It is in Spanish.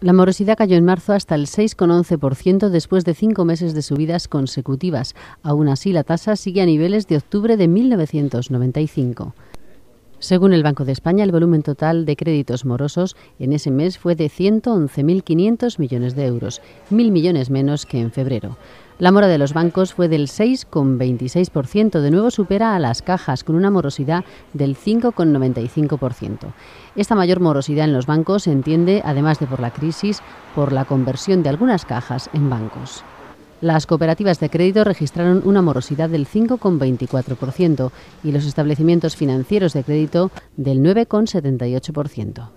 La morosidad cayó en marzo hasta el 6,11% después de cinco meses de subidas consecutivas. Aún así, la tasa sigue a niveles de octubre de 1995. Según el Banco de España, el volumen total de créditos morosos en ese mes fue de 111.500 millones de euros, 1.000 millones menos que en febrero. La mora de los bancos fue del 6,26%, de nuevo supera a las cajas con una morosidad del 5,95%. Esta mayor morosidad en los bancos se entiende, además de por la crisis, por la conversión de algunas cajas en bancos. Las cooperativas de crédito registraron una morosidad del 5,24% y los establecimientos financieros de crédito del 9,78%.